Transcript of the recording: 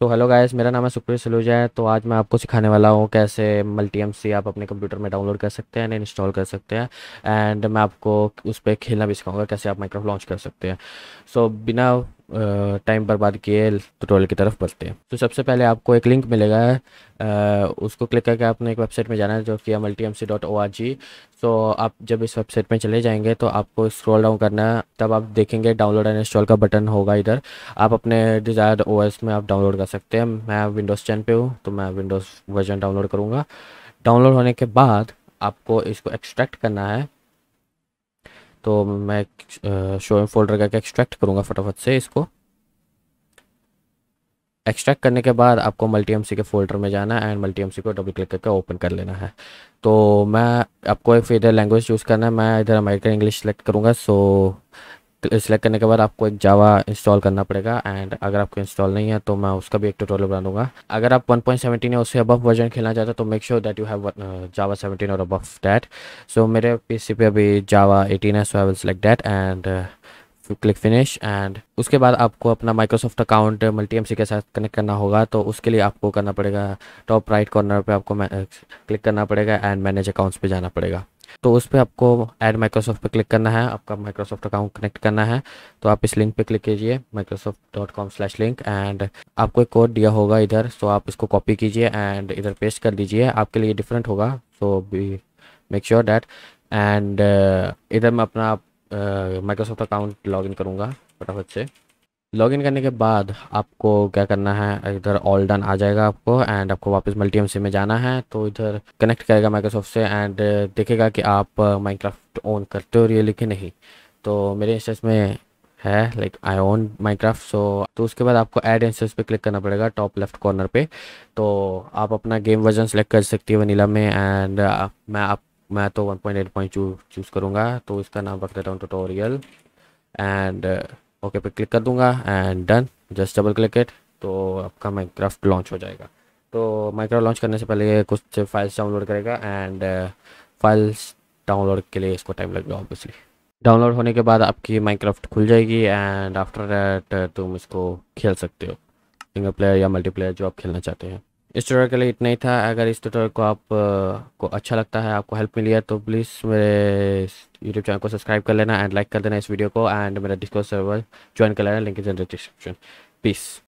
तो hello guys मेरा नाम है सुप्रिय सलूजा है तो आज मैं आपको सिखाने वाला हूँ कैसे मल्टी एम आप अपने कंप्यूटर में डाउनलोड कर सकते हैं इंस्टॉल कर सकते हैं एंड मैं आपको उस पर खेलना भी सिखाऊंगा कैसे आप माइक्रोफ लॉन्च कर सकते हैं सो so, बिना टाइम बर्बाद किए ट्रोल की तरफ बढ़ते हैं तो सबसे पहले आपको एक लिंक मिलेगा आ, उसको क्लिक करके आपने एक वेबसाइट में जाना है जो कि है multi M C dot O R G so आप जब इस वेबसाइट में चले जाएंगे तो आपको स्क्रॉल डाउन करना है तब आप देखेंगे डाउनलोड एंड इंस्टॉल का बटन होगा इधर आप अपने डिज़ायर्ड ओ एस में आप डाउनलोड कर सकते हैं मैं विंडोज़ टेन पे हूँ तो मैं विंडोज़ वर्जन डाउनलोड करूँगा डाउनलोड होने के बाद आपको इसको एक्सट्रैक्ट करना है तो मैं शो इन फोल्डर करके एक्सट्रैक्ट करूँगा फटाफट से इसको एक्सट्रैक्ट करने के बाद आपको मल्टी एम के फोल्डर में जाना है एंड मल्टी एम को डबल क्लिक करके ओपन कर लेना है तो मैं आपको एक इधर लैंग्वेज चूज़ करना है मैं इधर अमेरिकन इंग्लिश सेलेक्ट करूँगा सो so, तो सेलेक्ट करने के बाद आपको एक जावा इंस्टॉल करना पड़ेगा एंड अगर आपको इंस्टॉल नहीं है तो मैं उसका भी एक ट्यूटोरियल बना दूंगा अगर आप 1.17 या उससे अबव वर्जन खेलना चाहते हैं तो make sure that you have Java 17 और अबव डैट सो मेरे पीसी पे अभी जावा 18 है so I will select that and click finish and उसके बाद आपको अपना माइक्रोसॉफ्ट अकाउंट मल्टी एम के साथ कनेक्ट करना होगा तो उसके लिए आपको करना पड़ेगा टॉप राइट कॉर्नर पर आपको क्लिक uh, करना पड़ेगा एंड मैनेज अकाउंट्स पर जाना पड़ेगा तो उस पर आपको ऐड माइक्रोसॉफ्ट पे क्लिक करना है आपका माइक्रोसॉफ्ट अकाउंट कनेक्ट करना है तो आप इस लिंक पर क्लिक कीजिए Microsoft dot com slash link and आपको एक कोड दिया होगा इधर सो आप इसको कॉपी कीजिए एंड इधर पेस्ट कर दीजिए आपके लिए डिफरेंट होगा so be make sure that and इधर मैं अपना माइक्रोसॉफ्ट अकाउंट लॉग इन करूँगा फटाफट से लॉगिन करने के बाद आपको क्या करना है इधर ऑल डन आ जाएगा आपको एंड आपको वापस मल्टी सी में जाना है तो इधर कनेक्ट करेगा माइक्रोसॉफ्ट से एंड देखेगा कि आप माइनक्राफ्ट uh, ऑन करते हो रियली कि नहीं तो मेरे इंस्टेंस में है लाइक आई ओन माइक्राफ्ट सो तो उसके बाद आपको एड इंस्टेंस पे क्लिक करना पड़ेगा टॉप लेफ्ट कॉर्नर पे तो आप अपना गेम वर्जन सेलेक्ट कर सकती है वनीला में एंड uh, मैं आप मैं तो वन टू चूज़ करूँगा तो इसका नाम रख देता हूँ टूटोरियल एंड ओके पे क्लिक कर दूंगा and done just double click it तो आपका माइक्राफ्ट लॉन्च हो जाएगा तो माइक्राफ्ट लॉन्च करने से पहले कुछ फाइल्स डाउनलोड करेगा एंड फाइल्स डाउनलोड के लिए इसको टाइम लगेगा ऑब्वियसली डाउनलोड होने के बाद आपकी माइक्राफ्ट खुल जाएगी एंड आफ्टर दैट तुम इसको खेल सकते हो सिंगल प्लेयर या मल्टीप्लेयर जो आप खेलना चाहते हैं इस ट्यूटोरियल के लिए इतना ही था अगर इस ट्यूटोरियल को आप को अच्छा लगता है आपको हेल्प मिली है तो प्लीज़ मेरे यूट्यूब चैनल को सब्सक्राइब कर लेना एंड लाइक कर देना इस वीडियो को एंड मेरा डिस्को सर्वर ज्वाइन कर लेना link is in description piece